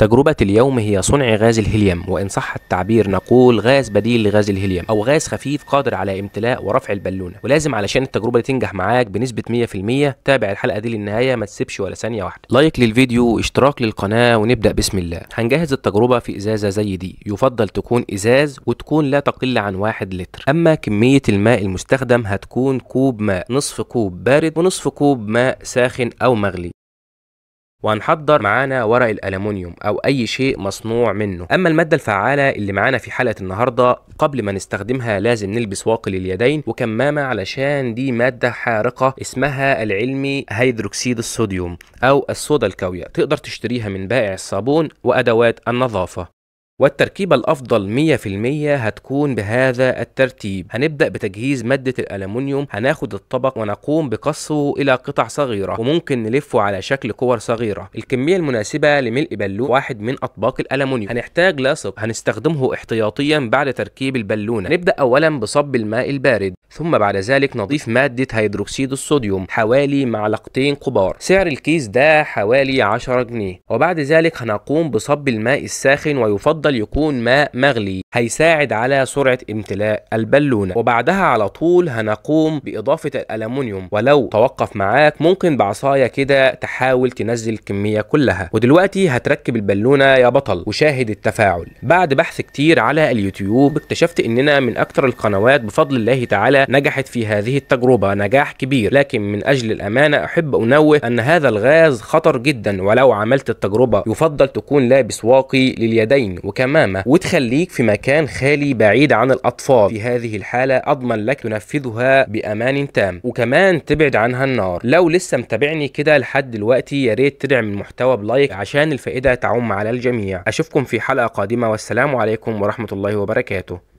تجربة اليوم هي صنع غاز الهيليوم وإن صح التعبير نقول غاز بديل لغاز الهيليوم أو غاز خفيف قادر على امتلاء ورفع البالونة ولازم علشان التجربة دي تنجح معاك بنسبة 100% تابع الحلقة دي للنهاية ما تسيبش ولا ثانية واحدة لايك للفيديو واشتراك للقناة ونبدأ بسم الله هنجهز التجربة في إزازة زي دي يفضل تكون إزاز وتكون لا تقل عن واحد لتر أما كمية الماء المستخدم هتكون كوب ماء نصف كوب بارد ونصف كوب ماء ساخن أو مغلي وهنحضر معانا ورق الالومنيوم او اي شيء مصنوع منه اما الماده الفعاله اللي معانا في حلقه النهارده قبل ما نستخدمها لازم نلبس واقي لليدين وكمامه علشان دي ماده حارقه اسمها العلمي هيدروكسيد الصوديوم او الصودا الكاويه تقدر تشتريها من بائع الصابون وادوات النظافه والتركيبة الأفضل 100% هتكون بهذا الترتيب هنبدأ بتجهيز مادة الألمنيوم هناخد الطبق ونقوم بقصه إلى قطع صغيرة وممكن نلفه على شكل كور صغيرة الكمية المناسبة لملء بالون واحد من أطباق الألمنيوم هنحتاج لاصق هنستخدمه احتياطيا بعد تركيب البالونة نبدأ أولا بصب الماء البارد ثم بعد ذلك نضيف مادة هيدروكسيد الصوديوم حوالي معلقتين كبار سعر الكيس ده حوالي 10 جنيه وبعد ذلك هنقوم بصب الماء الساخن ويفضل يفضل يكون ماء مغلي هيساعد على سرعة امتلاء البالونة وبعدها على طول هنقوم بإضافة الألمونيوم ولو توقف معاك ممكن بعصاية كده تحاول تنزل الكمية كلها ودلوقتي هتركب البالونة يا بطل وشاهد التفاعل بعد بحث كتير على اليوتيوب اكتشفت اننا من اكتر القنوات بفضل الله تعالى نجحت في هذه التجربة نجاح كبير لكن من اجل الامانة احب انوه ان هذا الغاز خطر جدا ولو عملت التجربة يفضل تكون لابس واقي لليدين كمامة وتخليك في مكان خالي بعيد عن الأطفال في هذه الحالة أضمن لك تنفذها بأمان تام وكمان تبعد عنها النار لو لسه متابعني كده لحد دلوقتي يا ريت تدعم المحتوى بلايك عشان الفائدة تعم على الجميع أشوفكم في حلقة قادمة والسلام عليكم ورحمة الله وبركاته